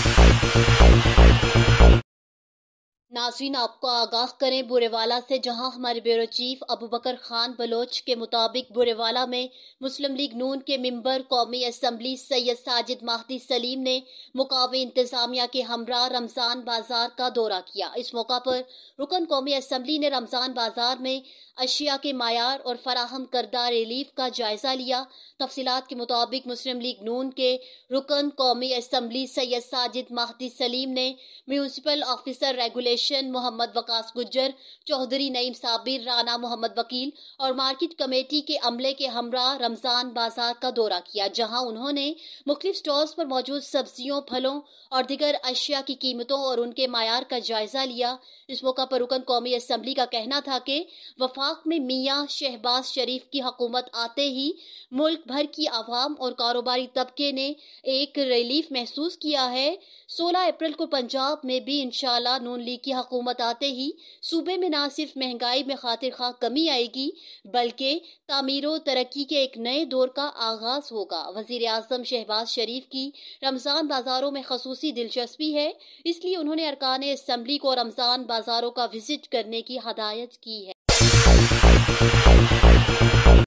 Thank you. नाजरीन आपको आगाह करें बुरेवाला से जहां हमारे ब्यूरो चीफ अबू बकर खान बलोच के मुताबिक बुरेवाला में मुस्लिम लीग नून के मेंबर कौमी असम्बली सैयद साजिद माहदी सलीम ने मुकामी इंतजामिया के हमरा रमज़ान बाजार का दौरा किया इस मौका पर रुकन कौमी असम्बली ने रमज़ान बाजार में अशिया के मैार और फराहम करदा रिलीफ का जायजा लिया तफसीत के मुताबिक मुस्लिम लीग नून के रुकन कौमी असम्बली सैयद साजिद माहदी सलीम ने municipal officer regulation section Mohammad Waqas Gujjar Chaudhry Naeem Sabir Rana Mohammad Wakeel और मार्केट कमेटी के अमले के हमरा रमजान बाजार का दौरा किया जहां उन्होंने मुख्तलिफ स्टॉल्स पर मौजूद सब्जियों फलों और दिगर अशिया की कीमतों और उनके मैार का जायजा लिया इस मौका पर रुकन कौमी असम्बली का कहना था कि वफाक में मियाँ शहबाज शरीफ की हकूमत आते ही मुल्क भर की आवाम और कारोबारी तबके ने एक रिलीफ महसूस किया है सोलह अप्रैल को पंजाब में भी इंशाल्लाह नून लीग की हकूमत आते ही सूबे में न सिर्फ महंगाई में खातिर खा कमी आएगी बल्कि तमीर तरक्की के एक नए दौर का आगाज होगा वजीर अजम शहबाज शरीफ की रमज़ान बाज़ारों में खसूसी दिलचस्पी है इसलिए उन्होंने अरकान असम्बली को रमज़ान बाज़ारों का विजिट करने की हदायत की है